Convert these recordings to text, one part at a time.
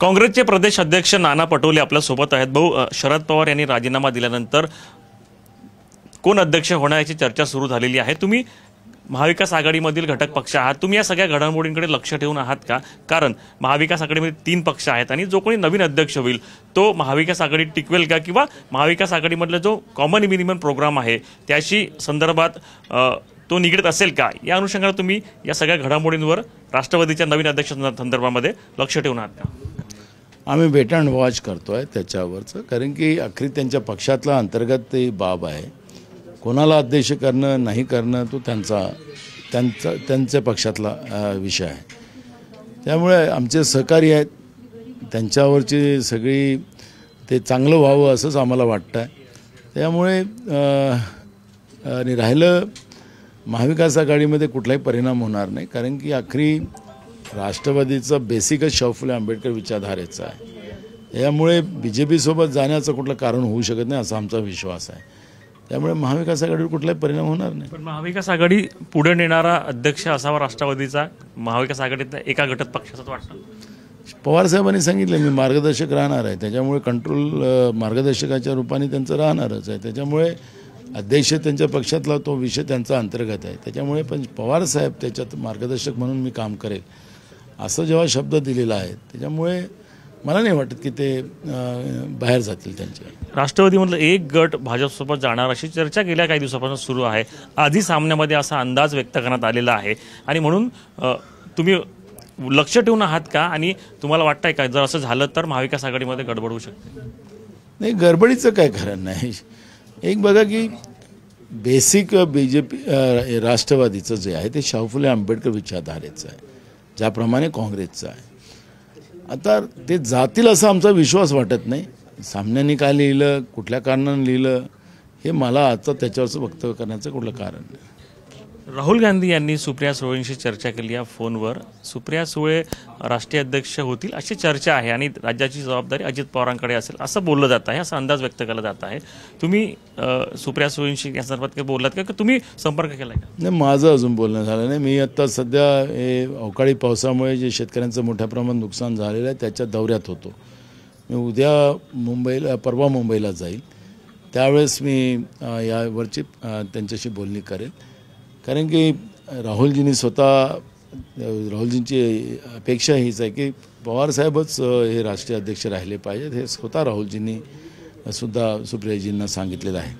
काँग्रेसचे प्रदेश अध्यक्ष नाना पटोले आपल्यासोबत आहेत भाऊ शरद पवार यांनी राजीनामा दिल्यानंतर कोण अध्यक्ष होण्याची चर्चा सुरू झालेली आहे तुम्ही महाविकास आघाडीमधील घटक पक्ष आहात तुम्ही या सगळ्या घडामोडींकडे लक्ष ठेवून आहात का कारण महाविकास आघाडीमध्ये तीन पक्ष आहेत आणि जो कोणी नवीन अध्यक्ष होईल तो महाविकास आघाडी टिकवेल का किंवा महाविकास आघाडीमधला जो कॉमन मिनिमम प्रोग्राम आहे त्याशी संदर्भात तो निगडीत असेल का या अनुषंगाने तुम्ही या सगळ्या घडामोडींवर राष्ट्रवादीच्या नवीन अध्यक्ष संदर्भामध्ये लक्ष ठेवून आहात का आम्ही वेट अँड वॉच करतो आहे त्याच्यावरचं कारण की अखेरी त्यांच्या पक्षातला अंतर्गत ते बाब आहे कोणाला अध्यक्ष करणं नाही करणं तो त्यांचा त्यांचा त्यांच्या पक्षातला विषय आहे त्यामुळे आमचे सहकारी आहेत त्यांच्यावरची सगळी ते चांगलं व्हावं असंच आम्हाला वाटतं आहे त्यामुळे आणि राहिलं महाविकास आघाडीमध्ये कुठलाही परिणाम होणार नाही कारण की अखरी राष्ट्रवादीचं बेसिकच शाहफुले आंबेडकर विचारधारेचा आहे यामुळे बी जे पीसोबत जाण्याचं कुठलं कारण होऊ शकत नाही असा आमचा विश्वास आहे त्यामुळे महाविकास आघाडीवर कुठलाही परिणाम होणार नाही पण महाविकास आघाडी पुढे नेणारा अध्यक्ष असावा राष्ट्रवादीचा महाविकास आघाडीतल्या एका घटक पक्षाचाच वाटतं पवारसाहेबांनी सांगितलं मी मार्गदर्शक राहणार आहे त्याच्यामुळे कंट्रोल मार्गदर्शकाच्या रूपाने त्यांचं राहणारच आहे त्याच्यामुळे अध्यक्ष त्यांच्या पक्षातला तो विषय त्यांचा अंतर्गत आहे त्याच्यामुळे पण पवारसाहेब त्याच्यात मार्गदर्शक म्हणून मी काम करेल असं जेव्हा शब्द दिलेला आहे त्याच्यामुळे मला नाही वाटत की ते बाहेर जातील त्यांच्या राष्ट्रवादीमधलं एक गट भाजपसोबत जाणार अशी चर्चा गेल्या काही दिवसापासून सुरू आहे आधी सामन्यामध्ये असा अंदाज व्यक्त करण्यात आलेला आहे आणि म्हणून तुम्ही लक्ष ठेवून आहात का आणि तुम्हाला वाटतंय का जर असं झालं तर महाविकास आघाडीमध्ये गडबड होऊ शकते नाही गडबडीचं काय कारण नाही एक बघा की बेसिक बी जे पी राष्ट्रवादीचं जे आहे ते शाहू फुले आंबेडकर विचारधारेचं आहे ज्याप्रमाणे काँग्रेसचं आहे आता ते जातील असा आमचा विश्वास वाटत नाही सामन्याने काय लिहिलं कुठल्या कारणानं लिहिलं हे मला आता त्याच्यावरचं वक्तव्य करण्याचं कुठलं कारण नाही राहुल गांधी यांनी सुप्रिया सुळेंशी चर्चा केली या फोनवर सुप्रिया सुळे राष्ट्रीय अध्यक्ष होतील अशी चर्चा आहे आणि राज्याची जबाबदारी अजित पवारांकडे असेल असं बोललं जात आहे असा अंदाज व्यक्त केला जात आहे तुम्ही सुप्रिया सुळेंशी या संदर्भात काही बोललात का की तुम्ही संपर्क केला का नाही माझं अजून बोलणं झालं नाही मी आत्ता सध्या हे अवकाळी पावसामुळे जे शेतकऱ्यांचं मोठ्या प्रमाणात नुकसान झालेलं आहे त्याच्या दौऱ्यात होतो मी उद्या मुंबईला परवा मुंबईला जाईल त्यावेळेस मी यावरची त्यांच्याशी बोलणी करेल कारण की राहुलजींनी स्वतः राहुलजींची अपेक्षा हीच आहे की पवारसाहेबच हे राष्ट्रीय अध्यक्ष राहिले पाहिजेत हे स्वतः राहुलजींनी सुद्धा सुप्रियाजींना सांगितलेलं आहे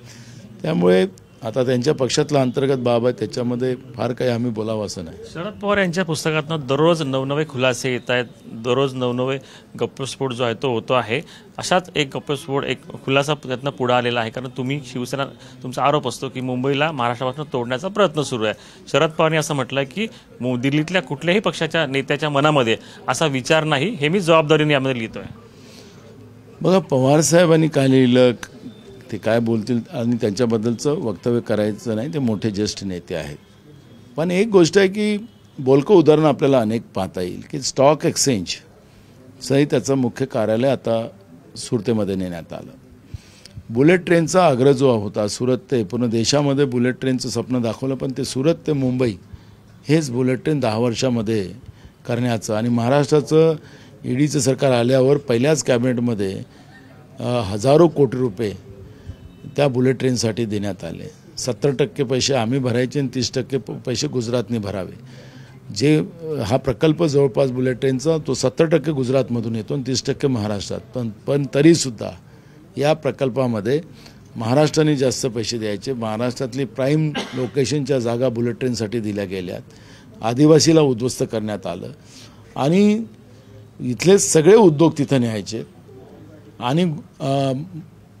त्यामुळे आता त्यांच्या पक्षातला अंतर्गत बाब आहे त्याच्यामध्ये फार काही आम्ही बोलावं असं नाही शरद पवार यांच्या पुस्तकातनं दररोज नवनवे खुलासे येत आहेत दररोज नवनवे गप्पस्फोट जो आहे तो होतो आहे अशाच एक गप्पस्फोट एक खुलासा त्यातनं पुढे आलेला आहे कारण तुम्ही शिवसेना तुमचा आरोप असतो की मुंबईला महाराष्ट्रापासून तोडण्याचा प्रयत्न सुरू आहे शरद पवारने असं म्हटलं की दिल्लीतल्या कुठल्याही पक्षाच्या नेत्याच्या मनामध्ये असा विचार नाही हे मी जबाबदारीने यामध्ये लिहितो आहे बघा पवारसाहेबांनी काय लिहिलं ते काय बोलतील आणि त्यांच्याबद्दलचं वक्तव्य करायचं नाही ते मोठे ज्येष्ठ नेते आहेत पण एक गोष्ट आहे की बोलकं उदाहरण आपल्याला अनेक पाहता येईल की स्टॉक एक्सचेंज सही त्याचं मुख्य कार्यालय आता सुरतेमध्ये नेण्यात आलं बुलेट ट्रेनचा जो होता सुरत ते पूर्ण देशामध्ये बुलेट ट्रेनचं स्वप्न दाखवलं पण ते सुरत ते मुंबई हेच बुलेट ट्रेन दहा वर्षामध्ये करण्याचं आणि महाराष्ट्राचं ईडीचं सरकार आल्यावर पहिल्याच कॅबिनेटमध्ये हजारो कोटी रुपये त्या बुलेट ट्रेनसाठी देण्यात आले सत्तर टक्के पैसे आम्ही भरायचे आणि तीस टक्के पैसे गुजरातने भरावे जे हा प्रकल्प जवळपास बुलेट ट्रेनचा तो सत्तर टक्के गुजरातमधून येतो आणि तीस टक्के महाराष्ट्रात पण पण तरीसुद्धा या प्रकल्पामध्ये महाराष्ट्राने जास्त पैसे द्यायचे महाराष्ट्रातली प्राईम लोकेशनच्या जागा बुलेट ट्रेनसाठी दिल्या गेल्यात आदिवासीला उद्ध्वस्त करण्यात आलं आणि इथले सगळे उद्योग तिथं न्यायचे आणि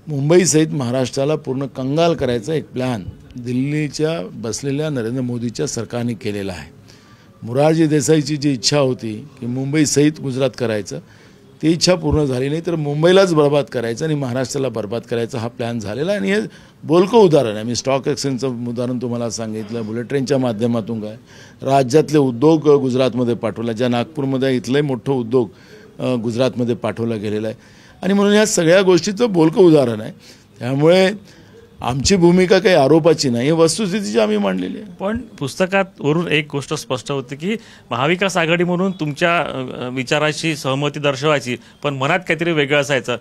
मुंबईसहित महाराष्ट्राला पूर्ण कंगाल करायचा एक प्लॅन दिल्लीच्या बसलेल्या नरेंद्र मोदीच्या सरकारने केलेला आहे मुरारजी देसाईची जी इच्छा होती की मुंबईसहित गुजरात करायचं ती इच्छा पूर्ण झाली नाही तर मुंबईलाच बर्बाद करायचं आणि महाराष्ट्राला बर्बाद करायचा हा प्लॅन झालेला आहे आणि हे बोलकं उदाहरण आहे मी स्टॉक एक्सचेंजचं उदाहरण तुम्हाला सांगितलं बुलेट ट्रेनच्या माध्यमातून काय राज्यातले उद्योग गुजरातमध्ये पाठवला ज्या नागपूरमध्ये इथलंही मोठं उद्योग गुजरातमध्ये पाठवला गेलेला आहे आणि म्हणून या सगळ्या गोष्टीचं बोलकं उदाहरण आहे त्यामुळे आमची भूमिका काही आरोपाची नाही वस्तुस्थितीची आम्ही मांडलेली आहे पण पुस्तकात वरून एक गोष्ट स्पष्ट होते की महाविकास आघाडी म्हणून तुमच्या विचाराशी सहमती दर्शवायची पण मनात काहीतरी वेगळं असायचं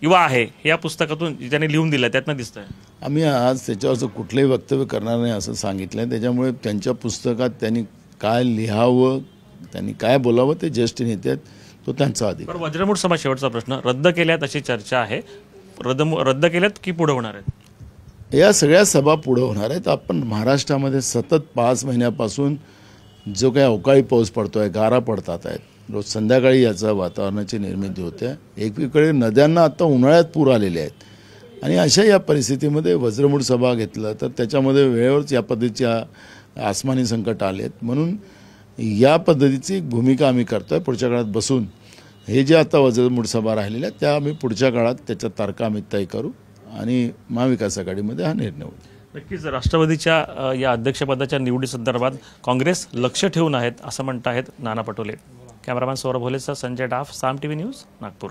किंवा आहे या पुस्तकातून ज्याने लिहून दिलं त्यातनं दिसतं आम्ही आज त्याच्यावरचं कुठलंही वक्तव्य करणार नाही असं सांगितलं आहे त्याच्यामुळे त्यांच्या पुस्तकात त्यांनी काय लिहावं त्यांनी काय बोलावं ते ज्येष्ठ नेते आहेत तो त्यांचा अधिकार वज्रमूठ समाज शेवटचा प्रश्न रद्द केल्यात अशी चर्चा आहे रद्द रद्द केल्यात की पुढे होणार आहेत या सगळ्या सभा पुढे होणार आहेत आपण महाराष्ट्रामध्ये सतत पाच महिन्यापासून जो काही अवकाळी पाऊस पडतो आहे गारा पडतात आहेत रोज संध्याकाळी याचा वातावरणाची निर्मिती होते एकीकडे नद्यांना आता उन्हाळ्यात पूर आलेले आहेत आणि अशा या परिस्थितीमध्ये वज्रमूळ सभा घेतलं तर त्याच्यामध्ये वेळेवरच या पद्धतीच्या आसमानी संकट आले आहेत म्हणून या पद्धतीची एक भूमिका आम्ही करतो आहे पुढच्या काळात बसून हे जे आता वजरमूड सभा राहिलेल्या त्या आम्ही पुढच्या काळात त्याच्या तारखा आम्ही तय करू आणि महाविकास आघाडीमध्ये हा निर्णय होईल नक्कीच राष्ट्रवादीच्या या अध्यक्षपदाच्या निवडीसंदर्भात काँग्रेस लक्ष ठेवून आहेत असं म्हणत आहेत नाना पटोले कॅमेरामॅन सौरभ भोलेचा Sanjay Daf Saam T V news Nagpur